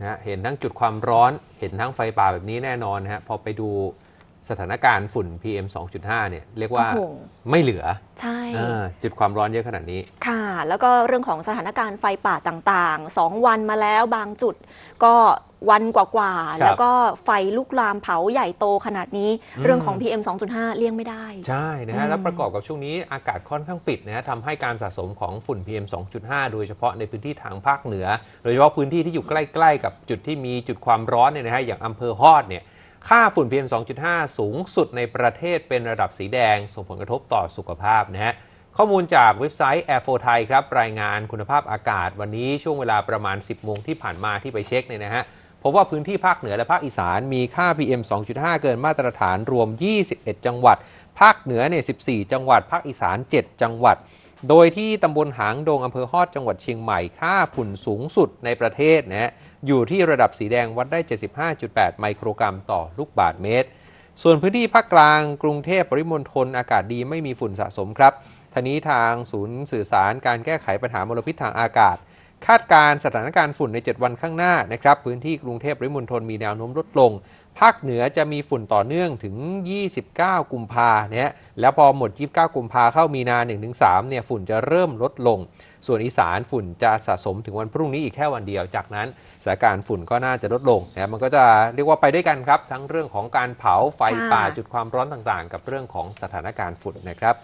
นะเห็นทั้งจุดความร้อน เห็นทั้งไฟป่าแบบนี้แน่นอนฮะ พอไปดูสถานการณ์ฝุ่น PM 2.5 เนี่ยเรียกว่าไม่เหลือใช่จุดความร้อนเยอะขนาดนี้ค่ะ แล้วก็เรื่องของสถานการณ์ไฟป่าต่าง ๆ 2 วันมาแล้วบางจุดก็วันกว่าๆแล้วก็ไฟลุกลามเผาใหญ่โตขนาดนี้ เรื่องของ PM 2.5 เลี่ยงไม่ได้ใช่นะฮะแล้วประกอบกับช่วงนี้อากาศค่อนข้างปิดนะฮะทำให้การสะสมของฝุ่น PM 2.5 โดยเฉพาะในพื้นที่ทางภาคเหนือโดยเฉพาะพื้นที่ที่อยู่ใกล้ ๆ กับจุดที่มีจุดความร้อนเนี่ยนะฮะอย่างอำเภอฮอดเนี่ยค่าฝุ่น PM 2.5 สูงสุดในประเทศเป็นระดับสีแดงส่งผลกระทบต่อสุขภาพนะฮะข้อมูลจากเว็บไซต์ Air 4ฟไทยครับรายงานคุณภาพอากาศ วันนี้ช่วงเวลาประมาณ 10โมงที่ผ่านมาที่ไปเช็คเนี่ยนะฮะพบว่าพื้นที่ภาคเหนือและภาคอีสาน มีค่า PM 2.5 เกินมาตรฐานรวม 21 จังหวัด ภาคเหนือเนี่ย 14 จังหวัดภาคอีสาน 7 จังหวัดโดยที่ตำบลหางดงอำเภอฮอดจังหวัดเชียงใหม่ค่าฝุ่นสูงสุดในประเทศนะอยู่ที่ระดับสีแดงวัดได้ 75.8 ไมโครกรัมต่อลูกบาทเมตร ส่วนพื้นที่ภาคกลางกรุงเทพปริมณฑลอากาศดีไม่มีฝุ่นสะสมครับทนี้ทางศูนย์สื่อสารการแก้ไขปัญหามลพิษทางอากาศคาดการสถานการณ์ฝุ่นใน 7 วันข้างหน้านะครับพื้นที่กรุงเทพริมณฑลมีแนวโน้มลดลงภาคเหนือจะมีฝุ่นต่อเนื่องถึง 29 กุมภาเนี่ยแล้วพอหมด 29 กุมภาเข้ามีนา 1-3 เนี่ยฝุ่นจะเริ่มลดลง ส่วนอีสานฝุ่นจะสะสมถึงวันพรุ่งนี้อีกแค่วันเดียวจากนั้นสถานการณ์ฝุ่นก็น่าจะลดลงนะมันก็จะเรียกว่าไปด้วยกันครับทั้งเรื่องของการเผาไฟป่าจุดความร้อนต่างๆ กับเรื่องของสถานการณ์ฝุ่นนะครับ